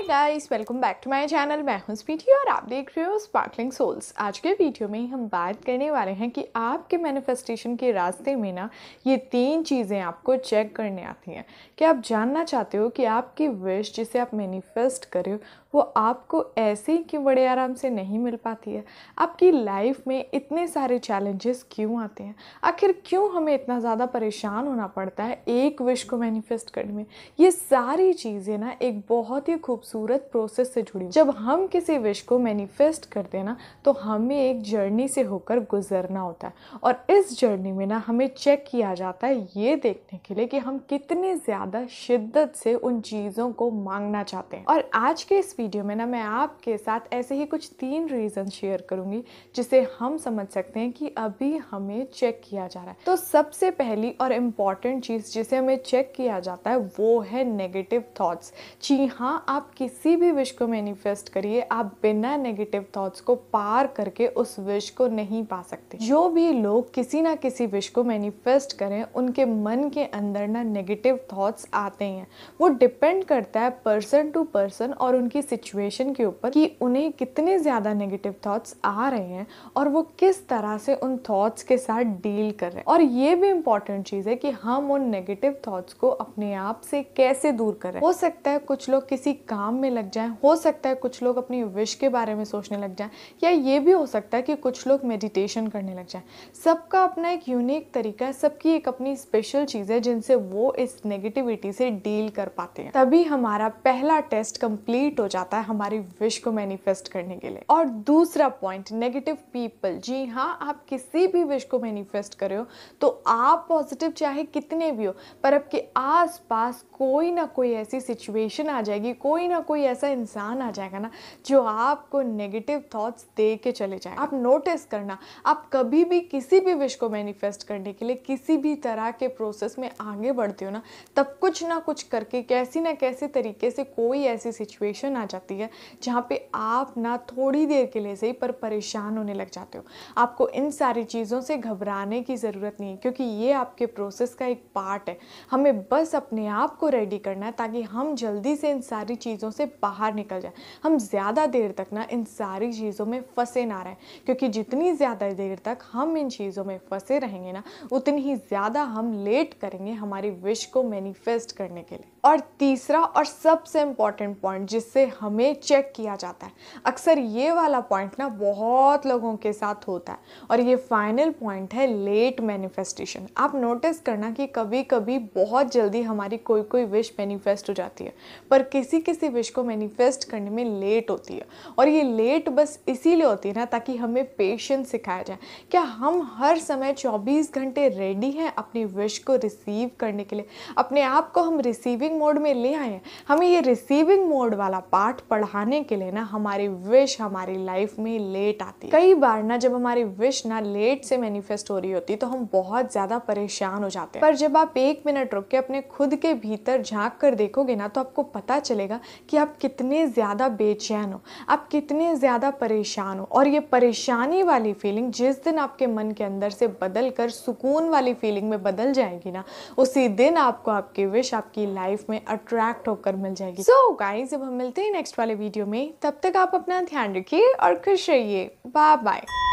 high guys welcome back to my channel मैं हूं स्पीटी और आप देख रहे हो स्पार्कलिंग सोल्स आज के वीडियो में हम बात करने वाले हैं कि आपके मैनिफेस्टेशन के रास्ते में ना ये तीन चीज़ें आपको चेक करने आती हैं क्या आप जानना चाहते हो कि आपकी विश जिसे आप मैनिफेस्ट करें वो आपको ऐसे ही क्यों बड़े आराम से नहीं मिल पाती है आपकी लाइफ में इतने सारे चैलेंजेस क्यों आते हैं आखिर क्यों हमें इतना ज़्यादा परेशान होना पड़ता है एक विश को मैनिफेस्ट करने में ये सारी चीज़ें ना एक बहुत ही खूबसूरत प्रोसेस से जुड़ी जब हम किसी विश को मैनिफेस्ट करते हैं ना तो हमें एक जर्नी से होकर गुजरना होता है और इस जर्नी में ना हमें चेक किया जाता है ये देखने के लिए कि हम कितने ज़्यादा शिद्दत से उन चीज़ों को मांगना चाहते हैं और आज के इस वीडियो में ना मैं आपके साथ ऐसे ही कुछ तीन रीज़न शेयर करूंगी जिसे हम समझ सकते हैं कि अभी हमें चेक किया जा रहा है तो सबसे पहली और इम्पॉर्टेंट चीज़ जिसे हमें चेक किया जाता है वो है नेगेटिव थाट्स जी हाँ आप किसी भी विश को मैनिफेस्ट करिए आप बिना नेगेटिव थाट्स को पार करके उस विश को नहीं पा सकते जो भी लोग किसी ना किसी विश को मैनिफेस्ट करें उनके मन के अंदर ना नेगेटिव थाट्स आते हैं वो डिपेंड करता है पर्सन टू पर्सन और उनकी सिचुएशन के ऊपर कि उन्हें कितने ज़्यादा नेगेटिव थॉट्स आ रहे हैं और वो किस तरह से उन थॉट्स के साथ डील कर रहे हैं और ये भी इंपॉर्टेंट चीज़ है कि हम उन नेगेटिव थॉट्स को अपने आप से कैसे दूर करें हो सकता है कुछ लोग किसी काम में लग जाए हो सकता है कुछ लोग अपनी विश के बारे में सोचने लग जाए या ये भी हो सकता है कि कुछ लोग मेडिटेशन करने लग जाए सबका अपना एक यूनिक तरीका है सबकी एक अपनी स्पेशल चीज़ है जिनसे वो इस नेगेटिविटी से डील कर पाते हैं तभी हमारा पहला टेस्ट कंप्लीट हो जाता जाता है हमारी विश को मैनिफेस्ट करने के लिए और दूसरा पॉइंट नेगेटिव पीपल जी हाँ आप किसी भी विश को मैनिफेस्ट कर रहे हो तो आप पॉजिटिव चाहे कितने भी हो पर आपके आसपास कोई ना कोई ऐसी सिचुएशन आ जाएगी कोई ना कोई ऐसा इंसान आ जाएगा ना जो आपको नेगेटिव थाट्स दे के चले जाए आप नोटिस करना आप कभी भी किसी भी विश को मैनिफेस्ट करने के लिए किसी भी तरह के प्रोसेस में आगे बढ़ते हो ना तब कुछ ना कुछ करके कैसी ना कैसे तरीके से कोई ऐसी सिचुएशन आ जाती है जहाँ पे आप ना थोड़ी देर के लिए सही पर परेशान होने लग जाते हो आपको इन सारी चीज़ों से घबराने की ज़रूरत नहीं है क्योंकि ये आपके प्रोसेस का एक पार्ट है हमें बस अपने आप को रेडी करना है ताकि हम जल्दी से इन सारी चीज़ों से बाहर निकल जाए हम ज़्यादा देर तक ना इन सारी चीज़ों में फंसे ना रहें क्योंकि जितनी ज़्यादा देर तक हम इन चीज़ों में फंसे रहेंगे ना उतनी ही ज़्यादा हम लेट करेंगे हमारी विश को मैनिफेस्ट करने के लिए और तीसरा और सबसे इम्पॉर्टेंट पॉइंट जिससे हमें चेक किया जाता है अक्सर ये वाला पॉइंट ना बहुत लोगों के साथ होता है और ये फाइनल पॉइंट है लेट मैनिफेस्टेशन आप नोटिस करना कि कभी कभी बहुत जल्दी हमारी कोई कोई विश मैनिफेस्ट हो जाती है पर किसी किसी विश को मैनिफेस्ट करने में लेट होती है और ये लेट बस इसीलिए होती है ना ताकि हमें पेशेंस सिखाया जाए क्या हम हर समय 24 घंटे रेडी हैं अपनी विश को रिसीव करने के लिए अपने आप को हम रिसीविंग मोड में ले आए हैं हमें ये रिसीविंग मोड वाला पार्ट पाठ पढ़ाने के लिए ना हमारी विश हमारी लाइफ में लेट आती है कई बार ना जब हमारी विश ना लेट से मैनिफेस्ट हो रही होती तो हम बहुत ज़्यादा परेशान हो जाते हैं पर जब आप एक मिनट रुक के अपने खुद के भीतर झांक कर देखोगे ना तो आपको पता चलेगा कि आप कितने ज़्यादा बेचैन हो आप कितने ज़्यादा परेशान हो और ये परेशानी वाली फीलिंग जिस दिन आपके मन के अंदर से बदल कर सुकून वाली फीलिंग में बदल जाएगी ना उसी दिन आपको आपकी विश आपकी लाइफ में अट्रैक्ट होकर मिल जाएगी सो so, गाइस जब हम मिलते हैं नेक्स्ट वाले वीडियो में तब तक आप अपना ध्यान रखिए और खुश रहिए बाय बाय